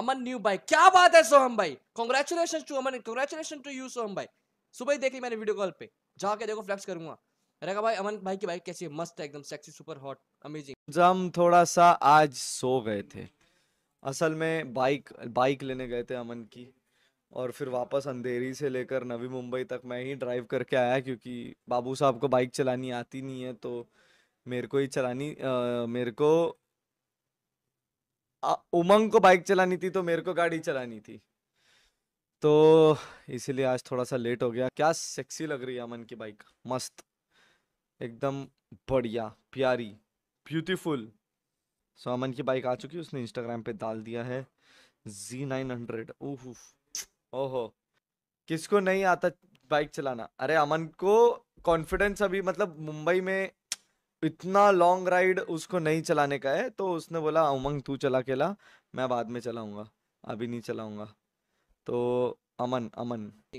अमन new भाई क्या बात है सोहम भाई congratulation to Aman congratulation to you Soham भाई सुबह ही देख ली मैंने वीडियो कॉल पे जाके देखो फ्लैक्स करूंगा मैंने भाई अमन भाई की बाइक कैसी है मस्त है एकदम सेक्सी सुपर हॉट अमेजिंग जम थोड़ा सा आज सो गए थे असल में बाइक बाइक लेने गए थे अमन की और फिर वापस अंधेरी से लेकर नवी मुंबई तक मैं ही ड्राइव करके आया क्योंकि बाबू साहब को बाइक चलानी आती नहीं है तो मेरे को ही चलानी आ, मेरे को उमंग को बाइक चलानी थी तो मेरे को गाड़ी चलानी थी तो इसीलिए आज थोड़ा सा लेट हो गया क्या सेक्सी लग रही है अमन की बाइक मस्त एकदम बढ़िया प्यारी ब्यूटीफुल सो अमन की बाइक आ चुकी उसने इंस्टाग्राम पे डाल दिया है जी नाइन हंड्रेड ओह ओहो किसको नहीं आता बाइक चलाना अरे अमन को कॉन्फिडेंस अभी मतलब मुंबई में इतना लॉन्ग राइड उसको नहीं चलाने का है तो उसने बोला उमंग तू चला के ला मैं बाद में चलाऊंगा अभी नहीं चलाऊंगा तो अमन अमन